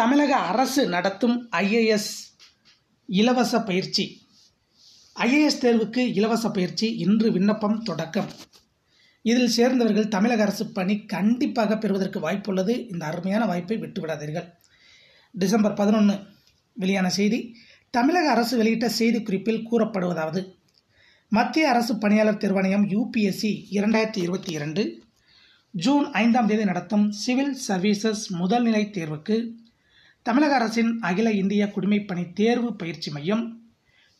தமிழக அரசு நடத்தும் ஐஏஎஸ் இலவச பயிற்சி ஐஏஎஸ் தேர்வுக்கு இலவச பயிற்சி இன்று விண்ணப்பம் தொடக்கம் இதில் சேர்ந்தவர்கள் தமிழக அரசு பணி கண்டிப்பாக பெறுவதற்கு வாய்ப்புள்ளது இந்த அருமையான வாய்ப்பை விட்டுவிடாதீர்கள் டிசம்பர் பதினொன்று வெளியான செய்தி தமிழக அரசு வெளியிட்ட செய்திக்குறிப்பில் கூறப்படுவதாவது மத்திய அரசு பணியாளர் தேர்வாணையம் யூபிஎஸ்சி இரண்டாயிரத்தி இருபத்தி இரண்டு ஜூன் ஐந்தாம் தேதி நடத்தும் சிவில் சர்வீசஸ் முதல்நிலை தேர்வுக்கு தமிழக அரசின் அகில இந்திய குடிமைப்பணி தேர்வு பயிற்சி மையம்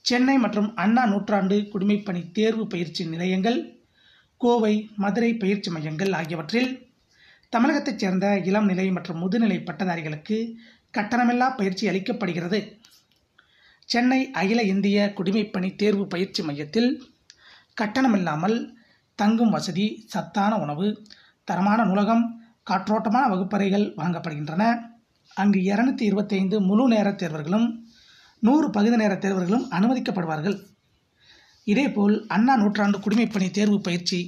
சென்னை மற்றும் அண்ணா நூற்றாண்டு குடிமைப்பணி தேர்வு பயிற்சி நிலையங்கள் கோவை மதுரை பயிற்சி மையங்கள் ஆகியவற்றில் தமிழகத்தைச் சேர்ந்த இளம் நிலை மற்றும் முதுநிலை பட்டதாரிகளுக்கு கட்டணமில்லா பயிற்சி அளிக்கப்படுகிறது சென்னை அகில இந்திய குடிமைப்பணி தேர்வு பயிற்சி மையத்தில் கட்டணமில்லாமல் தங்கும் வசதி சத்தான உணவு தரமான நூலகம் காற்றோட்டமான வகுப்பறைகள் வழங்கப்படுகின்றன அங்கு இரநூத்தி இருபத்தைந்து முழு நேர தேர்வர்களும் நூறு பகுதி நேர தேர்வர்களும் அனுமதிக்கப்படுவார்கள் இதேபோல் அண்ணா நூற்றாண்டு குடிமைப்பணி தேர்வு பயிற்சி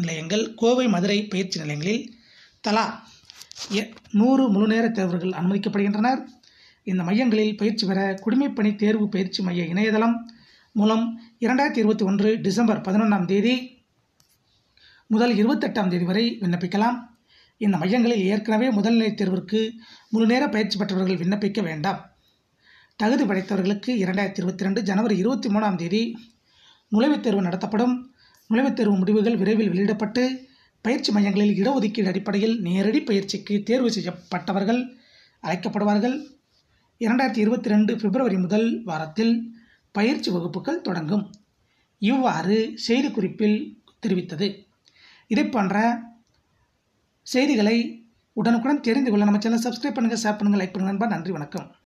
நிலையங்கள் கோவை மதுரை பயிற்சி நிலையங்களில் தலா நூறு முழு நேர தேர்வர்கள் அனுமதிக்கப்படுகின்றனர் இந்த மையங்களில் பயிற்சி பெற குடிமைப்பணி தேர்வு பயிற்சி மைய இணையதளம் மூலம் இரண்டாயிரத்தி இருபத்தி ஒன்று டிசம்பர் பதினொன்றாம் தேதி முதல் இருபத்தெட்டாம் தேதி வரை விண்ணப்பிக்கலாம் இந்த மையங்களில் ஏற்கனவே முதல்நிலை தேர்விற்கு முழுநேர பயிற்சி பெற்றவர்கள் விண்ணப்பிக்க வேண்டாம் தகுதி படைத்தவர்களுக்கு இரண்டாயிரத்தி இருபத்தி ரெண்டு ஜனவரி இருபத்தி மூணாம் தேதி நுழைவுத் தேர்வு நடத்தப்படும் நுழைவுத் தேர்வு முடிவுகள் விரைவில் வெளியிடப்பட்டு பயிற்சி மையங்களில் இடஒதுக்கீடு அடிப்படையில் நேரடி பயிற்சிக்கு தேர்வு செய்யப்பட்டவர்கள் அழைக்கப்படுவார்கள் இரண்டாயிரத்தி இருபத்தி ரெண்டு பிப்ரவரி முதல் வாரத்தில் பயிற்சி வகுப்புகள் தொடங்கும் இவ்வாறு செய்திக்குறிப்பில் தெரிவித்தது இதை போன்ற செய்திகளை உடனுக்குடன் தெரிந்து கொள்ள நம்ம சேனல் சப்ஸ்கிரைப் பண்ணுங்கள் ஷேர் பண்ணுங்கள் லைக் பண்ணுங்கள் நண்பா நன்றி வணக்கம்